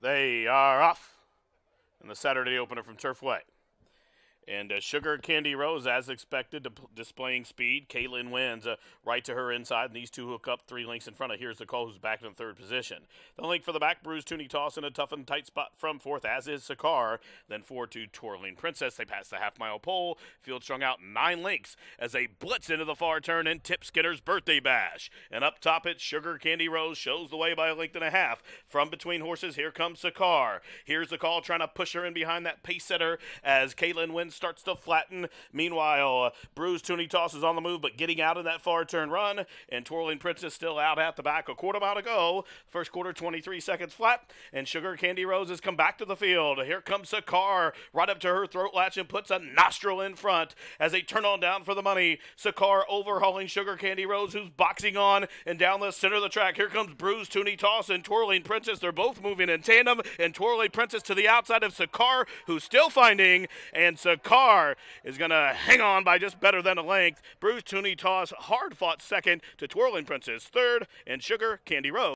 They are off in the Saturday opener from Turfway. And uh, Sugar Candy Rose, as expected, displaying speed. Caitlin wins uh, right to her inside, and these two hook up three links in front of. Here's the call. who's back in the third position. The link for the back, Bruce Tooney toss in a tough and tight spot from fourth, as is Sakar. Then 4 to Twirling Princess. They pass the half mile pole. Field strung out nine links as they blitz into the far turn and tip Skinner's birthday bash. And up top, it's Sugar Candy Rose shows the way by a length and a half. From between horses, here comes Sakar. Here's the call trying to push her in behind that pace setter as Caitlin wins starts to flatten. Meanwhile, uh, Bruce Tooney tosses on the move, but getting out of that far turn run, and Twirling Princess still out at the back. A quarter mile to go. First quarter, 23 seconds flat, and Sugar Candy Rose has come back to the field. Here comes Sakar right up to her throat latch and puts a nostril in front as they turn on down for the money. Sakar overhauling Sugar Candy Rose, who's boxing on and down the center of the track. Here comes Bruce Tooney Toss and Twirling Princess. They're both moving in tandem, and Twirling Princess to the outside of Sakar, who's still finding, and Sakar. Carr is going to hang on by just better than a length. Bruce Tooney toss hard fought second to Twirling Princess third, and Sugar Candy Rose.